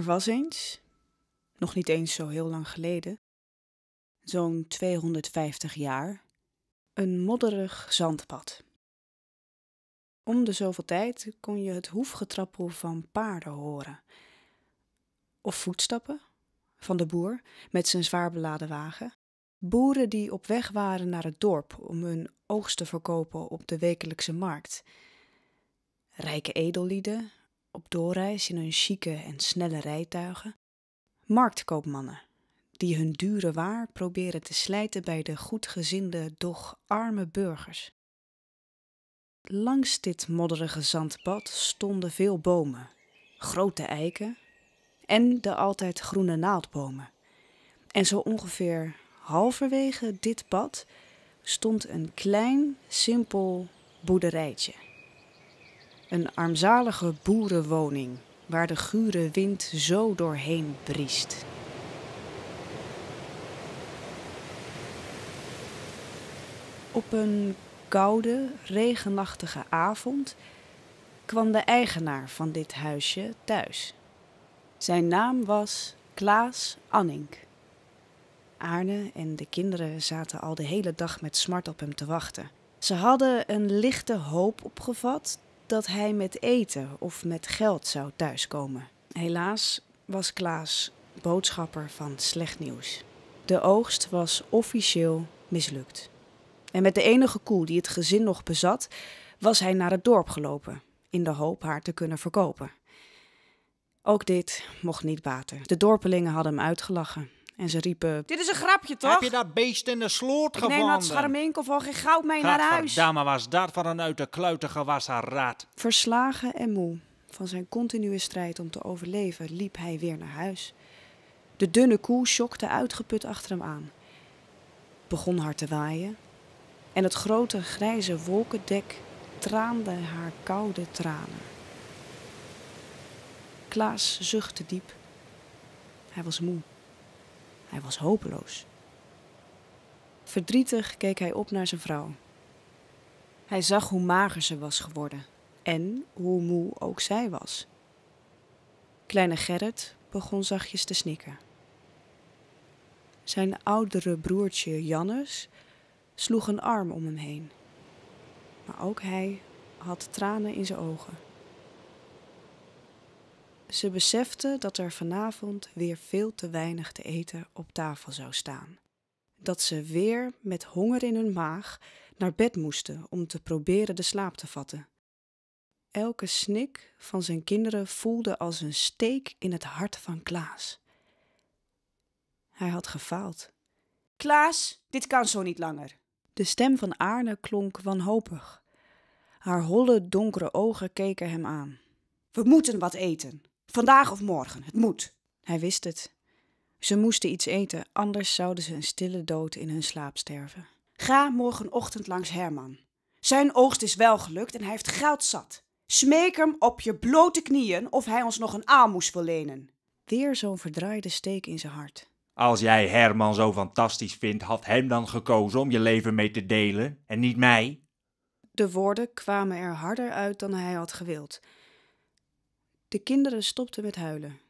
Er was eens, nog niet eens zo heel lang geleden, zo'n 250 jaar, een modderig zandpad. Om de zoveel tijd kon je het hoefgetrappel van paarden horen. Of voetstappen van de boer met zijn zwaar beladen wagen. Boeren die op weg waren naar het dorp om hun oogst te verkopen op de wekelijkse markt. Rijke edellieden op doorreis in hun chique en snelle rijtuigen, marktkoopmannen die hun dure waar proberen te slijten bij de goedgezinde, doch arme burgers. Langs dit modderige zandpad stonden veel bomen, grote eiken en de altijd groene naaldbomen. En zo ongeveer halverwege dit pad stond een klein, simpel boerderijtje. Een armzalige boerenwoning waar de gure wind zo doorheen briest. Op een koude, regenachtige avond kwam de eigenaar van dit huisje thuis. Zijn naam was Klaas Anning. Arne en de kinderen zaten al de hele dag met smart op hem te wachten. Ze hadden een lichte hoop opgevat dat hij met eten of met geld zou thuiskomen. Helaas was Klaas boodschapper van slecht nieuws. De oogst was officieel mislukt. En met de enige koe die het gezin nog bezat, was hij naar het dorp gelopen, in de hoop haar te kunnen verkopen. Ook dit mocht niet baten. De dorpelingen hadden hem uitgelachen en ze riepen... Dit is een grapje, toch? Heb je dat beest in de sloot gevonden? Nee, dat scharminkel voor geen goud mee naar huis. Dame was dat van een uit de kluiten was haar raad. Verslagen en moe van zijn continue strijd om te overleven liep hij weer naar huis. De dunne koe schokte uitgeput achter hem aan. Begon hard te waaien. En het grote grijze wolkendek traande haar koude tranen. Klaas zuchtte diep. Hij was moe. Hij was hopeloos. Verdrietig keek hij op naar zijn vrouw. Hij zag hoe mager ze was geworden en hoe moe ook zij was. Kleine Gerrit begon zachtjes te snikken. Zijn oudere broertje Jannes sloeg een arm om hem heen. Maar ook hij had tranen in zijn ogen. Ze besefte dat er vanavond weer veel te weinig te eten op tafel zou staan. Dat ze weer met honger in hun maag naar bed moesten om te proberen de slaap te vatten. Elke snik van zijn kinderen voelde als een steek in het hart van Klaas. Hij had gefaald. Klaas, dit kan zo niet langer. De stem van Arne klonk wanhopig. Haar holle, donkere ogen keken hem aan. We moeten wat eten. Vandaag of morgen, het moet. Hij wist het. Ze moesten iets eten, anders zouden ze een stille dood in hun slaap sterven. Ga morgenochtend langs Herman. Zijn oogst is wel gelukt en hij heeft geld zat. Smeek hem op je blote knieën of hij ons nog een aalmoes wil lenen. Weer zo'n verdraaide steek in zijn hart. Als jij Herman zo fantastisch vindt, had hem dan gekozen om je leven mee te delen en niet mij? De woorden kwamen er harder uit dan hij had gewild. De kinderen stopten met huilen.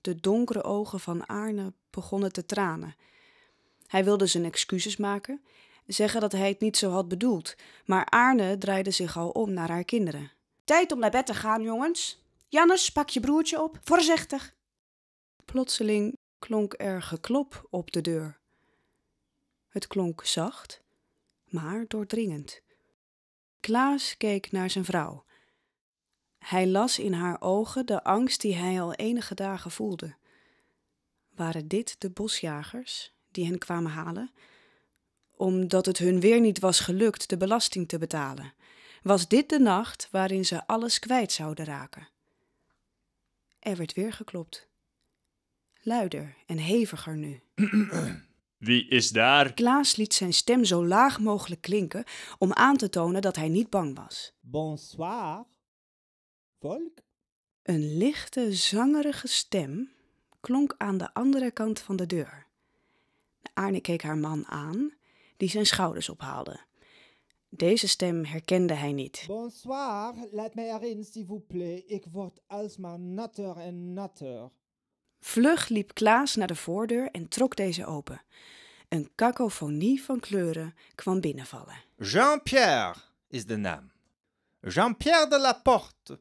De donkere ogen van Arne begonnen te tranen. Hij wilde zijn excuses maken, zeggen dat hij het niet zo had bedoeld, maar Arne draaide zich al om naar haar kinderen. Tijd om naar bed te gaan, jongens. Jannes, pak je broertje op, voorzichtig. Plotseling klonk er geklop op de deur. Het klonk zacht, maar doordringend. Klaas keek naar zijn vrouw. Hij las in haar ogen de angst die hij al enige dagen voelde. Waren dit de bosjagers die hen kwamen halen? Omdat het hun weer niet was gelukt de belasting te betalen. Was dit de nacht waarin ze alles kwijt zouden raken? Er werd weer geklopt. Luider en heviger nu. Wie is daar? Klaas liet zijn stem zo laag mogelijk klinken om aan te tonen dat hij niet bang was. Bonsoir volk? Een lichte, zangerige stem klonk aan de andere kant van de deur. Arne keek haar man aan, die zijn schouders ophaalde. Deze stem herkende hij niet. Bonsoir, laat mij erin, s'il vous plaît. Ik word alsmaar natter en natter. Vlug liep Klaas naar de voordeur en trok deze open. Een cacophonie van kleuren kwam binnenvallen. Jean-Pierre is de naam. Jean-Pierre de la Porte.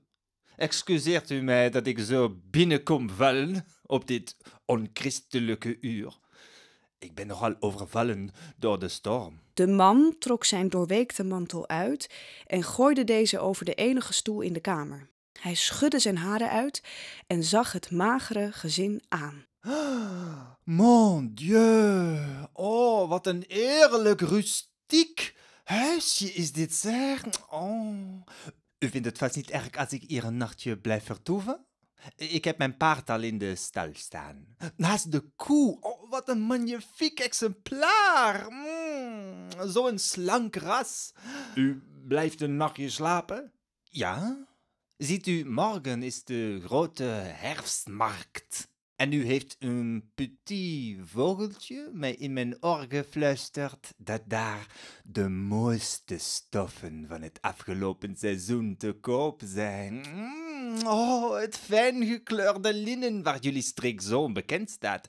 Excuseert u mij dat ik zo binnenkom vallen op dit onchristelijke uur. Ik ben nogal overvallen door de storm. De man trok zijn doorweekte mantel uit en gooide deze over de enige stoel in de kamer. Hij schudde zijn haren uit en zag het magere gezin aan. Mon Dieu! Oh, wat een eerlijk rustiek huisje is dit, zeg! Oh, u vindt het vast niet erg als ik hier een nachtje blijf vertoeven? Ik heb mijn paard al in de stal staan. Naast de koe. Oh, wat een magnifiek exemplaar. Mm, zo'n slank ras. U blijft een nachtje slapen? Ja. Ziet u, morgen is de grote herfstmarkt. En nu heeft een petit vogeltje mij in mijn oor gefluisterd dat daar de mooiste stoffen van het afgelopen seizoen te koop zijn. Mm, oh, het fijn gekleurde linnen waar jullie strik zo bekend staat.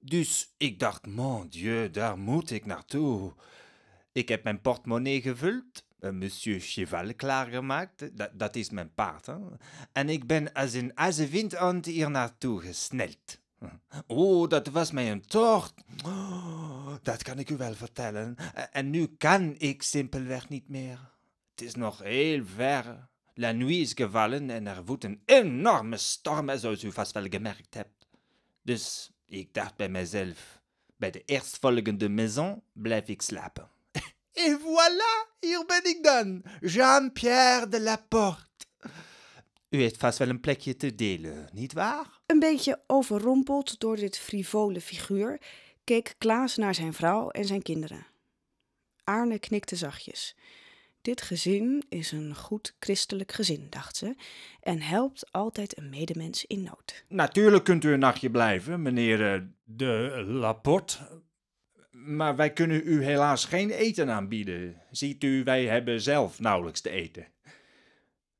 Dus ik dacht, mon dieu, daar moet ik naartoe. Ik heb mijn portemonnee gevuld Monsieur Cheval klaargemaakt. Dat, dat is mijn paard. Hè? En ik ben als een azewind hier naartoe gesneld. Oh, dat was mij een tocht. Oh, dat kan ik u wel vertellen. En nu kan ik simpelweg niet meer. Het is nog heel ver. La nuit is gevallen en er woedt een enorme storm, zoals u vast wel gemerkt hebt. Dus ik dacht bij mezelf: bij de eerstvolgende maison blijf ik slapen. Et voilà, hier ben ik dan, Jean-Pierre de Laporte. U heeft vast wel een plekje te delen, niet waar? Een beetje overrompeld door dit frivole figuur, keek Klaas naar zijn vrouw en zijn kinderen. Arne knikte zachtjes. Dit gezin is een goed christelijk gezin, dacht ze, en helpt altijd een medemens in nood. Natuurlijk kunt u een nachtje blijven, meneer eh, de Laporte maar wij kunnen u helaas geen eten aanbieden. Ziet u, wij hebben zelf nauwelijks te eten.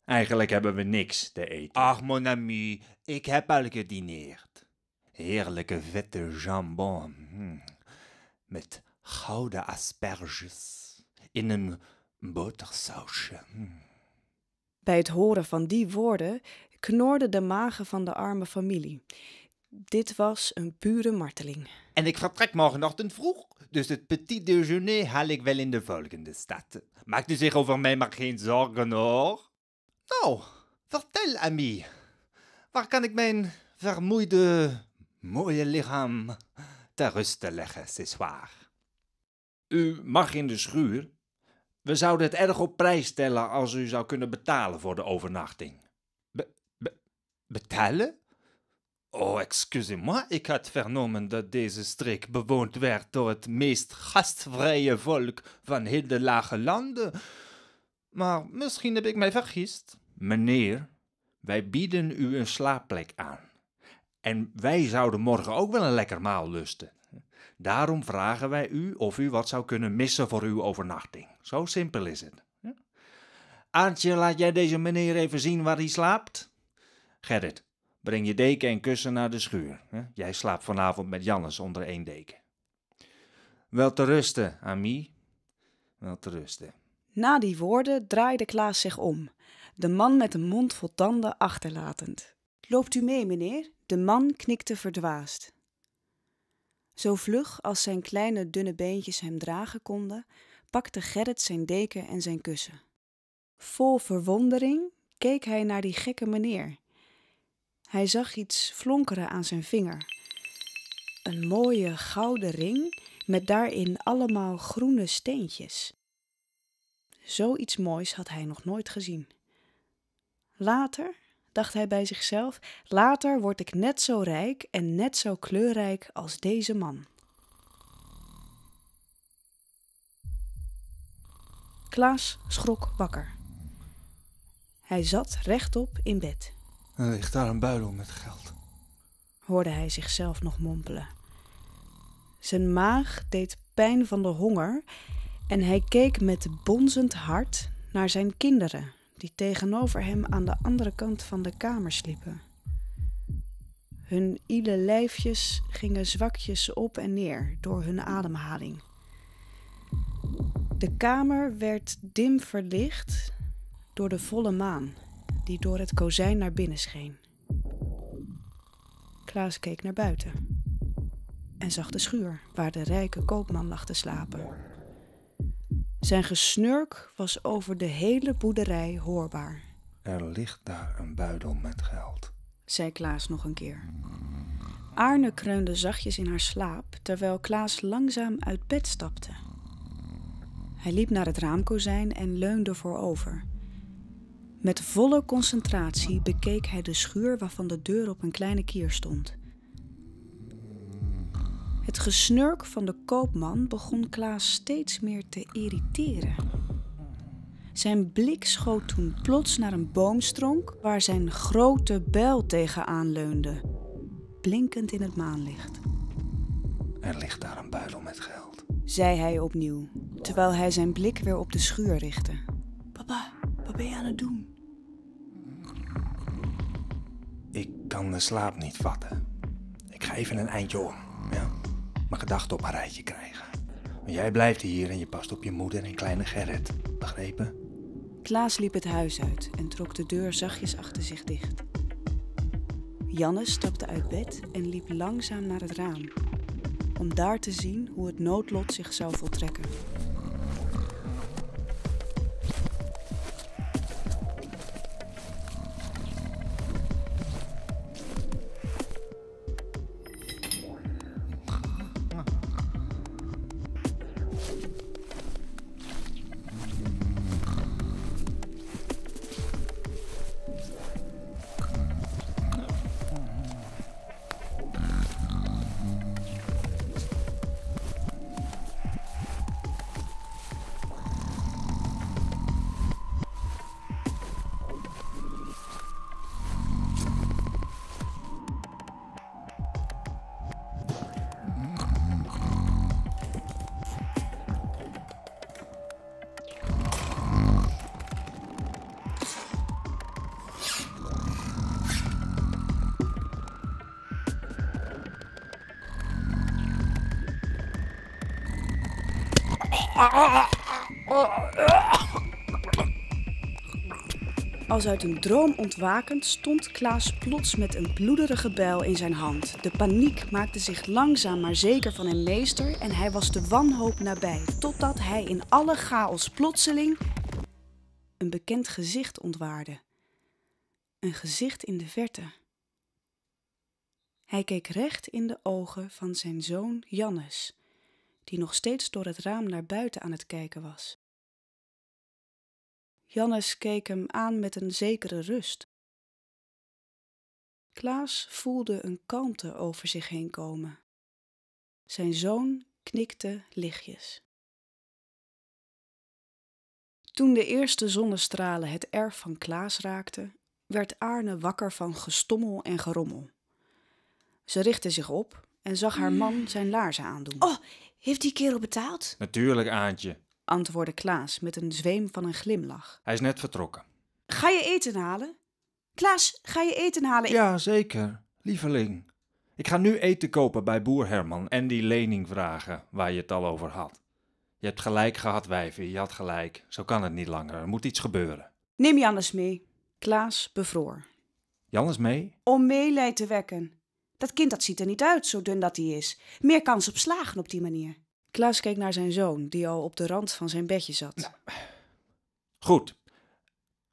Eigenlijk hebben we niks te eten. Ach, mon ami, ik heb al gedineerd. Heerlijke vette jambon. Hmm, met gouden asperges. In een botersausje. Hmm. Bij het horen van die woorden knorden de magen van de arme familie. Dit was een pure marteling. En ik vertrek morgenochtend vroeg, dus het petit déjeuner haal ik wel in de volgende stad. Maak u zich over mij maar geen zorgen hoor. Nou, vertel Ami, waar kan ik mijn vermoeide, mooie lichaam ter ruste leggen, ce soir? U mag in de schuur. We zouden het erg op prijs stellen als u zou kunnen betalen voor de overnachting. betalen? Oh, excusez-moi, ik had vernomen dat deze streek bewoond werd door het meest gastvrije volk van heel de lage landen. Maar misschien heb ik mij vergist. Meneer, wij bieden u een slaapplek aan. En wij zouden morgen ook wel een lekker maal lusten. Daarom vragen wij u of u wat zou kunnen missen voor uw overnachting. Zo simpel is het. Aartje, laat jij deze meneer even zien waar hij slaapt? Gerrit, Breng je deken en kussen naar de schuur. Jij slaapt vanavond met Jannes onder één deken. Wel te rusten, Ami. Wel te rusten. Na die woorden draaide Klaas zich om, de man met een mond vol tanden achterlatend. Loopt u mee, meneer? De man knikte verdwaasd. Zo vlug als zijn kleine dunne beentjes hem dragen konden, pakte Gerrit zijn deken en zijn kussen. Vol verwondering keek hij naar die gekke meneer hij zag iets flonkeren aan zijn vinger. Een mooie gouden ring met daarin allemaal groene steentjes. Zoiets moois had hij nog nooit gezien. Later, dacht hij bij zichzelf, later word ik net zo rijk en net zo kleurrijk als deze man. Klaas schrok wakker. Hij zat rechtop in bed. Er ligt daar een buidel met geld. Hoorde hij zichzelf nog mompelen. Zijn maag deed pijn van de honger en hij keek met bonzend hart naar zijn kinderen, die tegenover hem aan de andere kant van de kamer sliepen. Hun iele lijfjes gingen zwakjes op en neer door hun ademhaling. De kamer werd dim verlicht door de volle maan die door het kozijn naar binnen scheen. Klaas keek naar buiten en zag de schuur waar de rijke koopman lag te slapen. Zijn gesnurk was over de hele boerderij hoorbaar. Er ligt daar een buidel met geld, zei Klaas nog een keer. Arne kreunde zachtjes in haar slaap terwijl Klaas langzaam uit bed stapte. Hij liep naar het raamkozijn en leunde voorover. Met volle concentratie bekeek hij de schuur waarvan de deur op een kleine kier stond. Het gesnurk van de koopman begon Klaas steeds meer te irriteren. Zijn blik schoot toen plots naar een boomstronk waar zijn grote bijl tegenaan leunde, blinkend in het maanlicht. Er ligt daar een buidel met geld, zei hij opnieuw, terwijl hij zijn blik weer op de schuur richtte. Papa, wat ben je aan het doen? kan de eh, slaap niet vatten. Ik ga even een eindje om, ja. Mijn gedachten op een rijtje krijgen. jij blijft hier en je past op je moeder en kleine Gerrit. Begrepen? Klaas liep het huis uit en trok de deur zachtjes achter zich dicht. Janne stapte uit bed en liep langzaam naar het raam. Om daar te zien hoe het noodlot zich zou voltrekken. Als uit een droom ontwakend stond Klaas plots met een bloederige bijl in zijn hand. De paniek maakte zich langzaam maar zeker van hem meester en hij was de wanhoop nabij, totdat hij in alle chaos plotseling een bekend gezicht ontwaarde. Een gezicht in de verte. Hij keek recht in de ogen van zijn zoon Jannes, die nog steeds door het raam naar buiten aan het kijken was. Jannes keek hem aan met een zekere rust. Klaas voelde een kalmte over zich heen komen. Zijn zoon knikte lichtjes. Toen de eerste zonnestralen het erf van Klaas raakten, werd Arne wakker van gestommel en gerommel. Ze richtte zich op en zag haar man zijn laarzen aandoen. Oh, heeft die kerel betaald? Natuurlijk, Aantje. Antwoordde Klaas met een zweem van een glimlach. Hij is net vertrokken. Ga je eten halen? Klaas, ga je eten halen? Ja, zeker, lieveling. Ik ga nu eten kopen bij boer Herman en die lening vragen waar je het al over had. Je hebt gelijk gehad, wijven. je had gelijk. Zo kan het niet langer, er moet iets gebeuren. Neem Jannes mee. Klaas bevroor. Jannes mee? Om meelijd te wekken. Dat kind dat ziet er niet uit, zo dun dat hij is. Meer kans op slagen op die manier. Klaas keek naar zijn zoon, die al op de rand van zijn bedje zat. goed.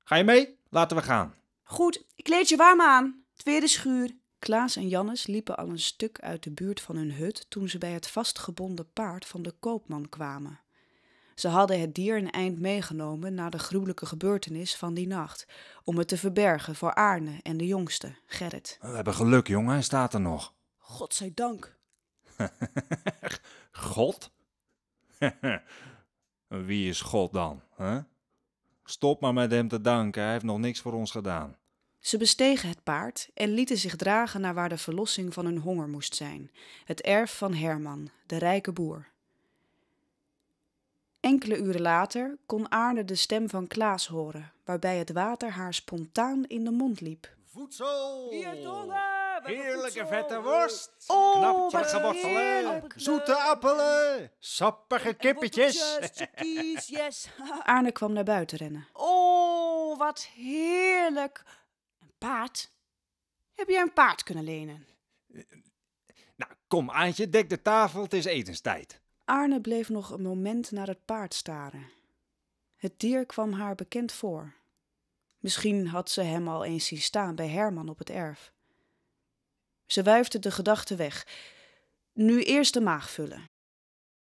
Ga je mee? Laten we gaan. Goed, ik kleed je warm aan. Het weer schuur. Klaas en Jannes liepen al een stuk uit de buurt van hun hut toen ze bij het vastgebonden paard van de koopman kwamen. Ze hadden het dier een eind meegenomen na de gruwelijke gebeurtenis van die nacht, om het te verbergen voor Aarne en de jongste, Gerrit. We hebben geluk, jongen, hij staat er nog. Godzijdank. God? Wie is God dan? Hè? Stop maar met hem te danken, hij heeft nog niks voor ons gedaan. Ze bestegen het paard en lieten zich dragen naar waar de verlossing van hun honger moest zijn: het erf van Herman, de rijke boer. Enkele uren later kon Aarde de stem van Klaas horen, waarbij het water haar spontaan in de mond liep. Voedsel! Heerlijke vette worst! Oh, Knappige wortelen! Zoete appelen! Sappige kippetjes! yes. Aarne kwam naar buiten rennen. Oh, wat heerlijk! Een paard? Heb jij een paard kunnen lenen? Nou, kom Aantje, dek de tafel, het is etenstijd. Arne bleef nog een moment naar het paard staren. Het dier kwam haar bekend voor. Misschien had ze hem al eens zien staan bij Herman op het erf. Ze wuifde de gedachte weg. Nu eerst de maag vullen.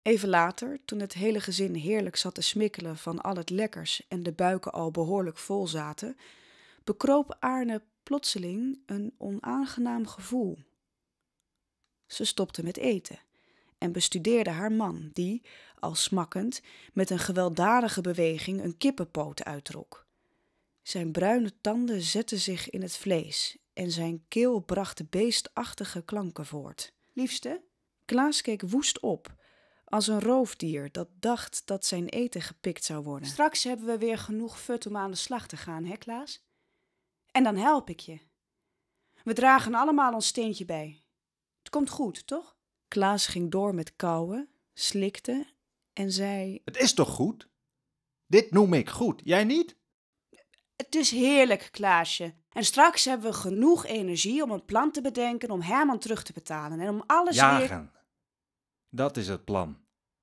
Even later, toen het hele gezin heerlijk zat te smikkelen van al het lekkers en de buiken al behoorlijk vol zaten, bekroop Arne plotseling een onaangenaam gevoel. Ze stopte met eten en bestudeerde haar man, die, al smakkend, met een gewelddadige beweging een kippenpoot uittrok. Zijn bruine tanden zetten zich in het vlees en zijn keel bracht beestachtige klanken voort. Liefste? Klaas keek woest op, als een roofdier dat dacht dat zijn eten gepikt zou worden. Straks hebben we weer genoeg fut om aan de slag te gaan, hè Klaas? En dan help ik je. We dragen allemaal ons steentje bij. Het komt goed, toch? Klaas ging door met kauwen, slikte en zei: Het is toch goed? Dit noem ik goed, jij niet? Het is heerlijk, Klaasje. En straks hebben we genoeg energie om een plan te bedenken om Herman terug te betalen en om alles Jagen. Weer... Dat is het plan.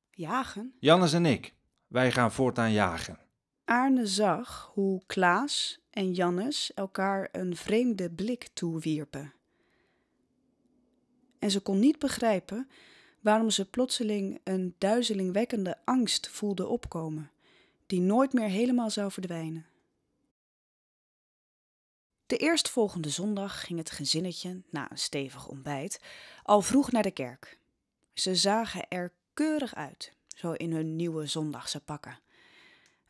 Jagen? Jannes en ik. Wij gaan voortaan jagen. Arne zag hoe Klaas en Jannes elkaar een vreemde blik toewierpen en ze kon niet begrijpen waarom ze plotseling een duizelingwekkende angst voelde opkomen, die nooit meer helemaal zou verdwijnen. De eerstvolgende zondag ging het gezinnetje, na een stevig ontbijt, al vroeg naar de kerk. Ze zagen er keurig uit, zo in hun nieuwe zondagse pakken.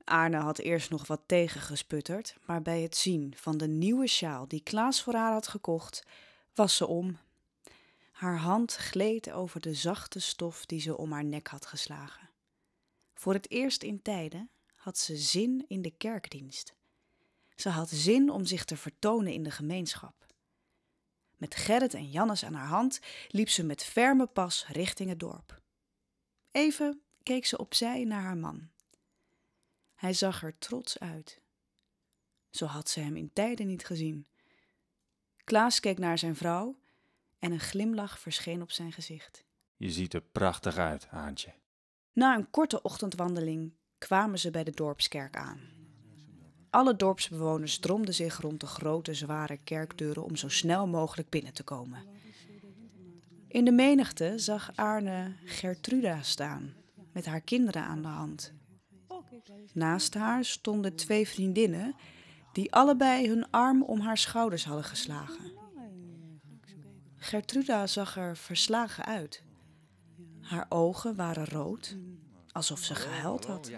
Arne had eerst nog wat tegengesputterd, maar bij het zien van de nieuwe sjaal die Klaas voor haar had gekocht, was ze om haar hand gleed over de zachte stof die ze om haar nek had geslagen. Voor het eerst in tijden had ze zin in de kerkdienst. Ze had zin om zich te vertonen in de gemeenschap. Met Gerrit en Jannes aan haar hand liep ze met ferme pas richting het dorp. Even keek ze opzij naar haar man. Hij zag er trots uit. Zo had ze hem in tijden niet gezien. Klaas keek naar zijn vrouw en een glimlach verscheen op zijn gezicht. Je ziet er prachtig uit, Haantje. Na een korte ochtendwandeling kwamen ze bij de dorpskerk aan. Alle dorpsbewoners dromden zich rond de grote, zware kerkdeuren om zo snel mogelijk binnen te komen. In de menigte zag Arne Gertruda staan, met haar kinderen aan de hand. Naast haar stonden twee vriendinnen die allebei hun arm om haar schouders hadden geslagen. Gertruda zag er verslagen uit. Haar ogen waren rood, alsof ze gehuild had. Oh,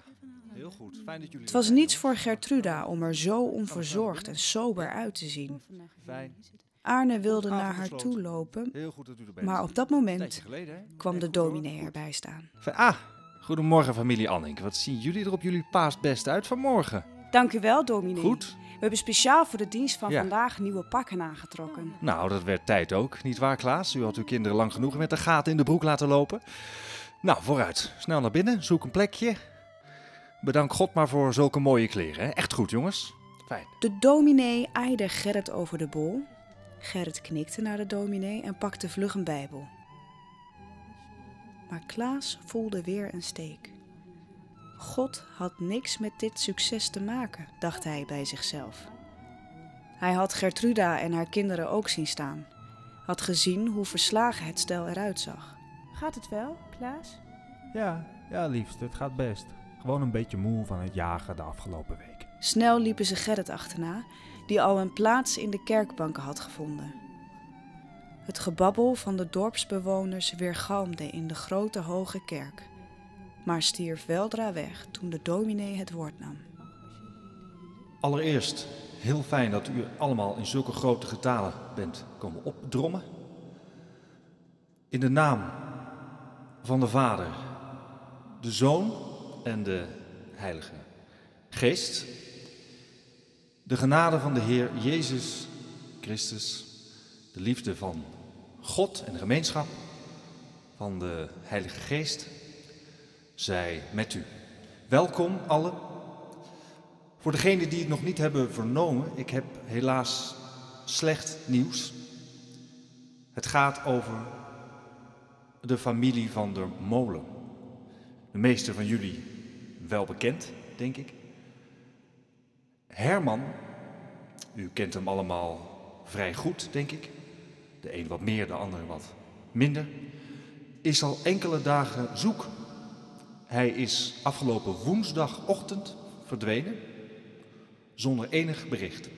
Heel goed. Fijn dat jullie het was niets voor Gertruda om er zo onverzorgd en sober uit te zien. Arne wilde naar haar toe lopen, maar op dat moment kwam de dominee erbij staan. Ah, goedemorgen familie Annink. Wat zien jullie er op jullie best uit vanmorgen? Dank u wel, dominee. Goed. We hebben speciaal voor de dienst van vandaag nieuwe pakken aangetrokken. Nou, dat werd tijd ook, nietwaar Klaas? U had uw kinderen lang genoeg met de gaten in de broek laten lopen. Nou, vooruit. Snel naar binnen, zoek een plekje. Bedank God maar voor zulke mooie kleren. Hè? Echt goed, jongens. Fijn. De dominee aaide Gerrit over de bol. Gerrit knikte naar de dominee en pakte vlug een bijbel. Maar Klaas voelde weer een steek. God had niks met dit succes te maken, dacht hij bij zichzelf. Hij had Gertruda en haar kinderen ook zien staan, had gezien hoe verslagen het stel eruit zag. Gaat het wel, Klaas? Ja, ja liefst, het gaat best. Gewoon een beetje moe van het jagen de afgelopen week. Snel liepen ze Gerrit achterna, die al een plaats in de kerkbanken had gevonden. Het gebabbel van de dorpsbewoners weergalmde in de grote hoge kerk maar stierf weldra weg toen de dominee het woord nam. Allereerst, heel fijn dat u allemaal in zulke grote getalen bent komen opdrommen. In de naam van de Vader, de Zoon en de Heilige Geest, de genade van de Heer Jezus Christus, de liefde van God en de gemeenschap van de Heilige Geest zij met u. Welkom allen. Voor degenen die het nog niet hebben vernomen, ik heb helaas slecht nieuws. Het gaat over de familie van der Molen. De meeste van jullie wel bekend, denk ik. Herman, u kent hem allemaal vrij goed, denk ik. De een wat meer, de ander wat minder. Is al enkele dagen zoek hij is afgelopen woensdagochtend verdwenen zonder enig bericht.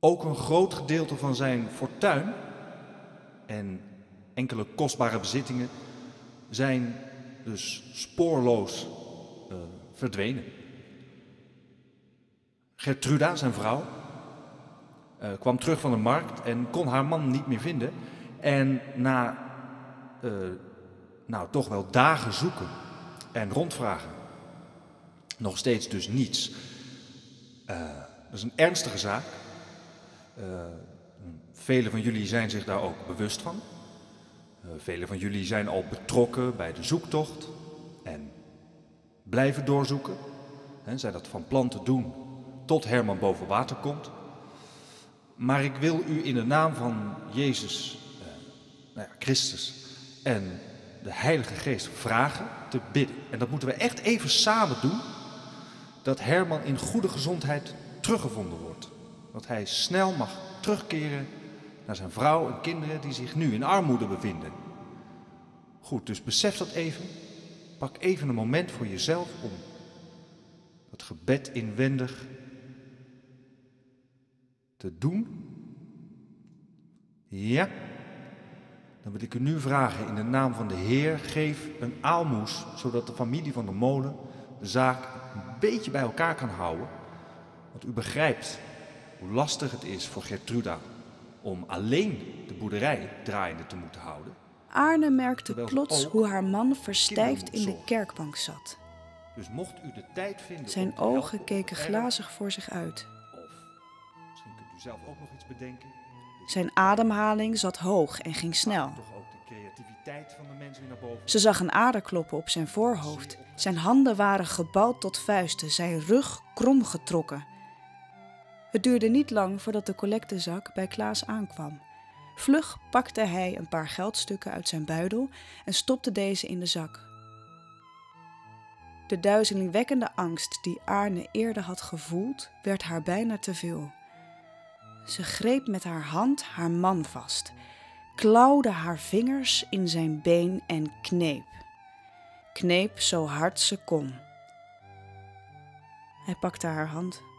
Ook een groot gedeelte van zijn fortuin en enkele kostbare bezittingen zijn dus spoorloos eh, verdwenen. Gertruda, zijn vrouw, eh, kwam terug van de markt en kon haar man niet meer vinden. En na eh, nou, toch wel dagen zoeken en rondvragen. Nog steeds dus niets. Eh, dat is een ernstige zaak. Uh, velen van jullie zijn zich daar ook bewust van. Uh, velen van jullie zijn al betrokken bij de zoektocht en blijven doorzoeken. He, zijn dat van plan te doen tot Herman boven water komt. Maar ik wil u in de naam van Jezus, nou ja, Christus en de Heilige Geest vragen te bidden. En dat moeten we echt even samen doen, dat Herman in goede gezondheid teruggevonden wordt. Dat hij snel mag terugkeren naar zijn vrouw en kinderen die zich nu in armoede bevinden. Goed, dus besef dat even. Pak even een moment voor jezelf om dat gebed inwendig te doen. Ja. Dan wil ik u nu vragen in de naam van de Heer, geef een aalmoes, zodat de familie van de molen de zaak een beetje bij elkaar kan houden. Want u begrijpt hoe lastig het is voor Gertruda om alleen de boerderij draaiende te moeten houden. Arne merkte plots hoe haar man verstijfd in de kerkbank zat. Dus mocht u de tijd vinden. Zijn ogen keken glazig voor zich uit. Of misschien kunt u zelf ook nog iets bedenken. Zijn ademhaling zat hoog en ging snel. Ze zag een ader kloppen op zijn voorhoofd. Zijn handen waren gebald tot vuisten, zijn rug kromgetrokken. Het duurde niet lang voordat de collectezak bij Klaas aankwam. Vlug pakte hij een paar geldstukken uit zijn buidel en stopte deze in de zak. De duizelingwekkende angst die Arne eerder had gevoeld, werd haar bijna te veel. Ze greep met haar hand haar man vast, klauwde haar vingers in zijn been en kneep. Kneep zo hard ze kon. Hij pakte haar hand